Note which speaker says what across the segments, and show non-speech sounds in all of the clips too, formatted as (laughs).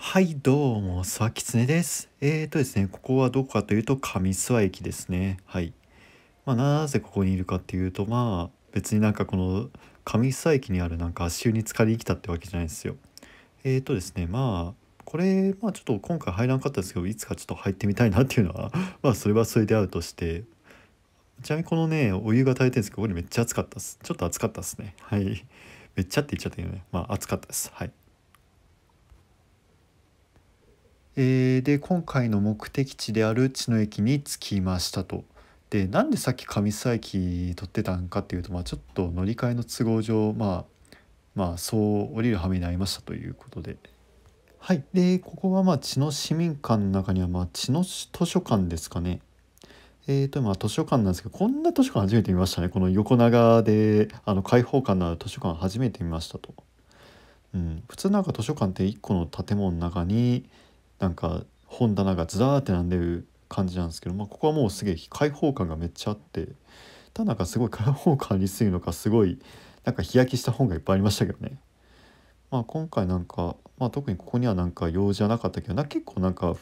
Speaker 1: はい、どうも、さきつねです。えーとですね、ここはどこかというと、上諏訪駅ですね。はい。まあ、なぜここにいるかっていうと、まあ、別になんかこの上諏訪駅にあるなんか足湯に浸かりに来たってわけじゃないんですよ。えーとですね、まあ、これ、まあちょっと今回入らなかったですけど、いつかちょっと入ってみたいなっていうのは (laughs) まあそれはそれであるとして、ちなみにこのね、お湯が炊いてるんですけど、これめっちゃ暑かったっす。ちょっと暑かったっすね。はい。めっちゃって言っちゃったけどね、まあ暑かったです。はい。えー、で今回の目的地である地野駅に着きましたと。でなんでさっき上諏訪駅取ってたんかっていうと、まあ、ちょっと乗り換えの都合上、まあ、まあそう降りる羽目になりましたということで。はい、でここはまあ茅野市民館の中にはまあ茅野図書館ですかね。えーとまあ、図書館なんですけどこんな図書館初めて見ましたねこの横長であの開放感のある図書館初めて見ましたと、うん、普通なんか図書館って1個の建物の中になんか本棚がずらーって並んでる感じなんですけど、まあ、ここはもうすげえ開放感がめっちゃあってただなんかすごい開放感ありすぎるのかすごいなんか日焼けした本がいっぱいありましたけどね。まあ、今回なんか、まあ、特にここにはなんか用事はなかったけどな結構なんか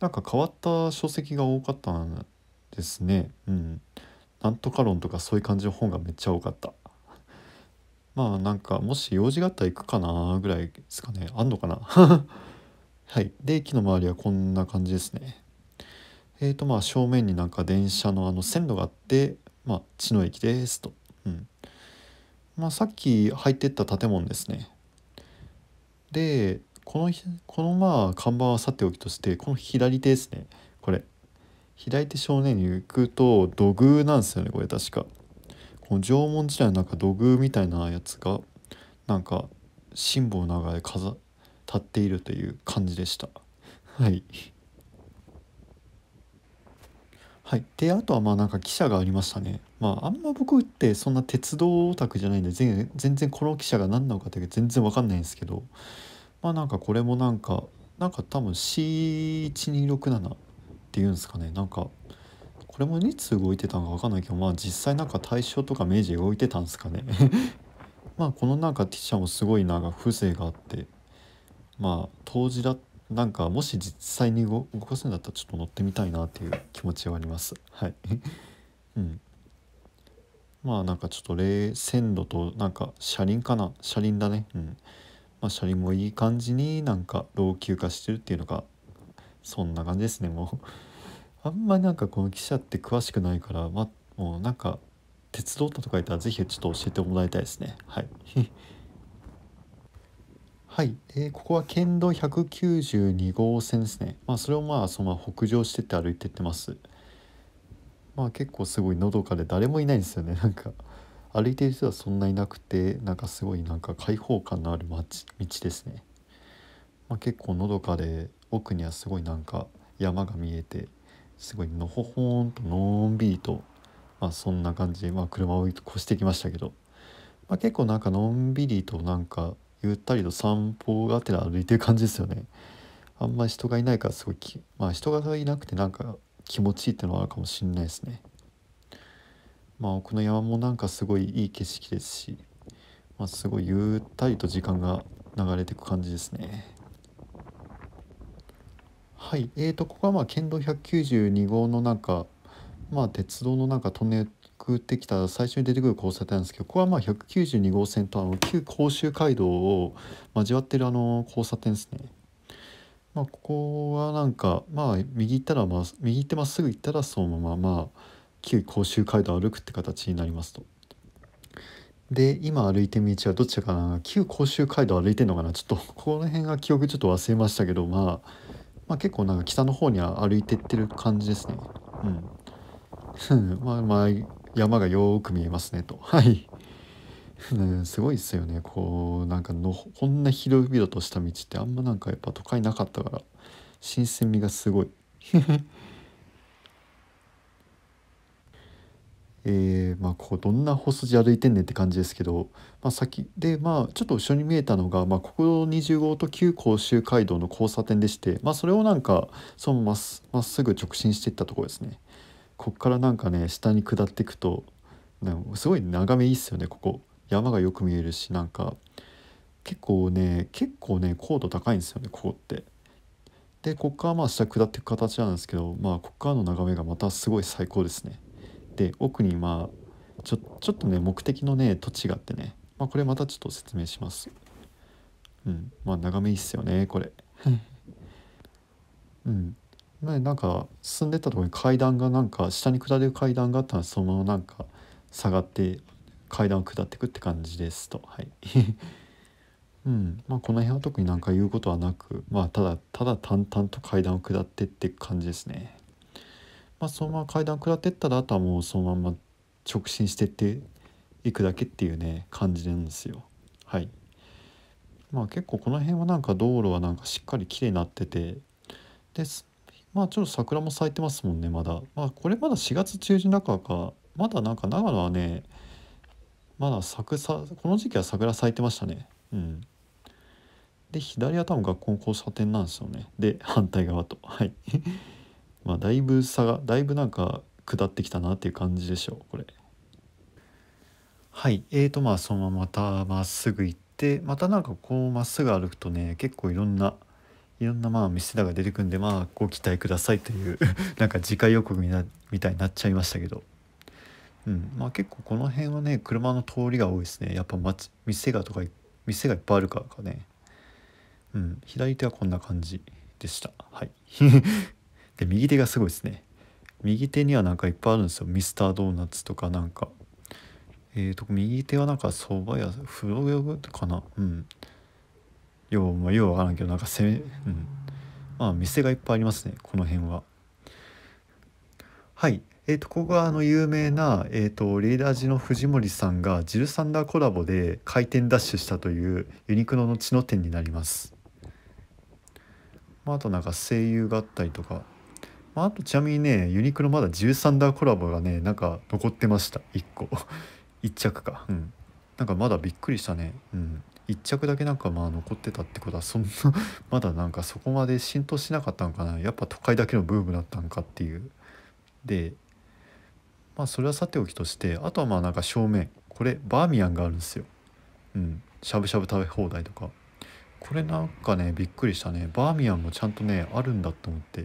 Speaker 1: なんか変わった書籍が多かったんですね。うん、なんとか論とかそういう感じの本がめっちゃ多かった。まあなんかもし用事があったら行くかなぐらいですかねあんのかなはいで駅の周りはこんな感じですねえーとまあ正面になんか電車のあの線路があってまあ茅駅ですと、うんまあ、さっき入ってった建物ですねでこのこのまあ看板はさておきとしてこの左手ですねこれ左手正面に行くと土偶なんですよねこれ確かこの縄文時代のなんか土偶みたいなやつがなんか辛抱の中で飾立っているという感じでした。はい、はい、であとはまあなんか記者がありましたね。まああんま僕ってそんな鉄道オタクじゃないんで全然この記者が何なのかって全然わかんないんですけどまあなんかこれもなんかなんか多分 C1267 っていうんですかねなんかこれもいつ動いてたのか分かんないけどまあ実際なんか大正とか明治動いてたんですかね (laughs) まあこのなんか記者もすごいなんか風情があってまあ当時だなんかもし実際に動かすんだったらちょっと乗ってみたいなっていう気持ちはありますはい (laughs) うんまあなんかちょっと冷線路となんか車輪かな車輪だねうんまあ車輪もいい感じになんか老朽化してるっていうのがそんな感じですねもう (laughs) あんまりなんかこの汽車って詳しくないからまあもうなんか鉄道とかいたら是非ちょっと教えてもらいたいですねはいはい、えー、ここは県道192号線ですね、まあ、それをまあその北上してって歩いてってます、まあ、結構すごいのどかで誰もいないんですよね (laughs) なんか歩いてる人はそんないなくてなんかすごいなんか開放感のある街道ですね、まあ、結構のどかで奥にはすごいなんか山が見えてすごいのほほんとのんびりと、まあ、そんな感じで、まあ、車を越してきましたけど、まあ、結構なんかのんびりとなんかゆったりと散歩がてら歩いてる感じですよねあんまり人がいないからすごいまあ人がいなくてなんか気持ちいいっていうのはあるかもしれないですねまあ奥の山もなんかすごいいい景色ですし、まあ、すごいゆったりと時間が流れていく感じですねはいえーと、とここはまあ県道192号のなんかまあ鉄道のなんかトンネルってきた最初に出てくる交差点なんですけどここはまあ192号線とあの旧甲州街道を交わってるあの交差点ですね。まあ、ここはなんかまあ右行ったらまあ右行ってまっすぐ行ったらそのまままあ旧甲州街道を歩くって形になりますと。で今歩いてる道はどっちかな旧甲州街道歩いてるのかなちょっとこの辺が記憶ちょっと忘れましたけど、まあ、まあ結構なんか北の方には歩いてってる感じですね。うん (laughs) まあまあ山がよく見えますねとはいね、すごいっすよねこうなんかのこんな広々とした道ってあんまなんかやっぱ都会なかったから新鮮味がすごい (laughs) えー、まあこうどんな細字歩いてんねんって感じですけど、まあ、先でまあちょっと後ろに見えたのが、まあ、国道20号と旧甲州街道の交差点でして、まあ、それをなんかそのまっすぐ直進していったところですね。こっからなんかね下に下っていくとすごい眺めいいっすよねここ山がよく見えるしなんか結構ね結構ね高度高いんですよねここって。でこっからまあ下下っていく形なんですけどまあこっからの眺めがまたすごい最高ですね。で奥にまあちょちょっとね目的のね土地があってね、まあ、これまたちょっと説明します。うんまあ眺めいいっすよねこれ。うん前なんか進んでったところに階段がなんか下に下れる階段があったらそのままなんか下がって階段を下ってくって感じですとはい (laughs) うんまあこの辺は特になんか言うことはなくまあただただ淡々と階段を下ってって感じですねまあそのまま階段下ってったらあとはもうそのまま直進してっていくだけっていうね感じなんですよはいまあ結構この辺はなんか道路はなんかしっかりきれいになっててですまあちょっと桜も咲いてますもんねまだまあこれまだ4月中旬だからかまだなんか長野はねまだ咲くさこの時期は桜咲いてましたねうんで左は多分学校の交差点なんですよねで反対側とはい (laughs) まあだいぶ差がだいぶなんか下ってきたなっていう感じでしょうこれはいえーとまあそのまままたまっすぐ行ってまたなんかこうまっすぐ歩くとね結構いろんないろんなまあ見せ方が出てくんでまあご期待くださいという (laughs) なんか次回予告みたいになっちゃいましたけど、うんまあ、結構この辺はね車の通りが多いですねやっぱ街店がとか店がいっぱいあるからかね、うん、左手はこんな感じでしたはい (laughs) で右手がすごいですね右手にはなんかいっぱいあるんですよミスタードーナツとかなんかえーと、右手はなんかそば屋風呂屋かなうんよう、まあ、ようわからんけどなんかせ、うん、まあ店がいっぱいありますねこの辺は。はい、えーと、ここがあの有名な、えーと、レリーダージの藤森さんがジルサンダーコラボで回転ダッシュしたというユニクロの血の店になります。まあ、あとなんか声優があったりとか、まあ、あとちなみにねユニクロまだジルサンダーコラボがねなんか残ってました1個1 (laughs) 着かうんなんかまだびっくりしたねうん1着だけなんかまあ残ってたってことはそんな (laughs) まだなんかそこまで浸透しなかったのかなやっぱ都会だけのブームだったのかっていうでまあそれはさておきとしてあとはまあなんか正面これバーミヤンがあるんですようんしゃぶしゃぶ食べ放題とかこれなんかねびっくりしたねバーミヤンもちゃんとねあるんだと思って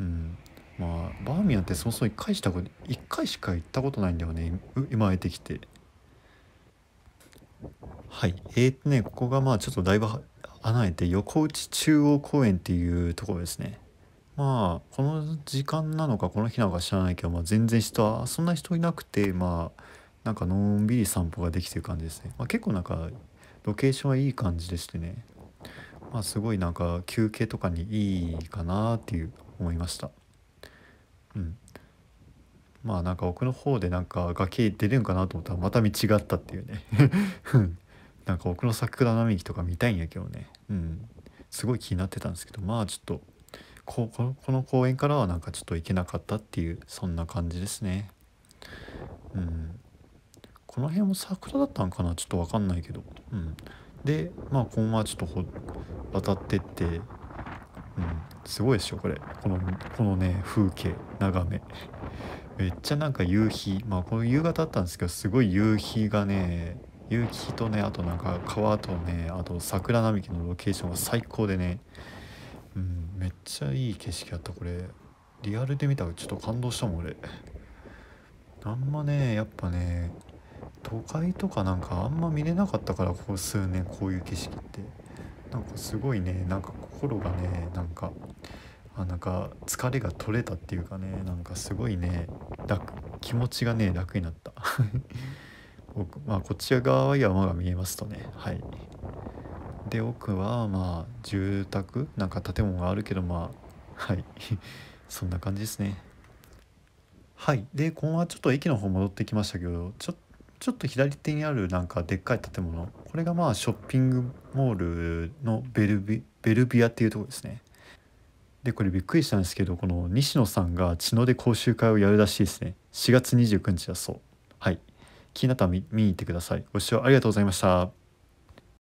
Speaker 1: うんまあバーミヤンってそもそも1回したこと1回しか行ったことないんだよね今出てきてはい。えー、とね、ここがまあちょっとだいぶ離れて横内中央公園っていうところですね。まあこの時間なのかこの日なのか知らないけど、まあ、全然人はそんな人いなくてまあなんかのんびり散歩ができてる感じですね、まあ、結構なんかロケーションはいい感じでしてねまあすごいなんか休憩とかにいいかなっていう思いましたうんまあなんか奥の方でなんか崖出れるんかなと思ったらまた道があったっていうねなんか奥の桜並木とか見たいんやけどねうんすごい気になってたんですけどまあちょっとここのこの公園からはなんかちょっと行けなかったっていうそんな感じですねうんこの辺も桜だったんかなちょっと分かんないけどうんでまあ今後はちょっと渡ってってうんすごいでしょこれこのこのね風景眺めめっちゃなんか夕日まあこの夕方あったんですけどすごい夕日がね夕日とねあとなんか川とねあと桜並木のロケーションが最高でね、うん、めっちゃいい景色やったこれリアルで見たらちょっと感動したもん俺あんまねやっぱね都会とかなんかあんま見れなかったからここ数年こういう景色ってなんかすごいねなんか心がねなんかあなんか疲れが取れたっていうかねなんかすごいね楽気持ちがね楽になったまあ、こっち側は山が見えますとねはいで奥はまあ住宅なんか建物があるけどまあはい (laughs) そんな感じですねはいで今後はちょっと駅の方戻ってきましたけどちょちょっと左手にあるなんかでっかい建物これがまあショッピングモールのベルビベルビアっていうとこですねでこれびっくりしたんですけどこの西野さんが茅野で講習会をやるらしいですね4月29日だそう気になったら見見に行ってください。ご視聴ありがとうございました。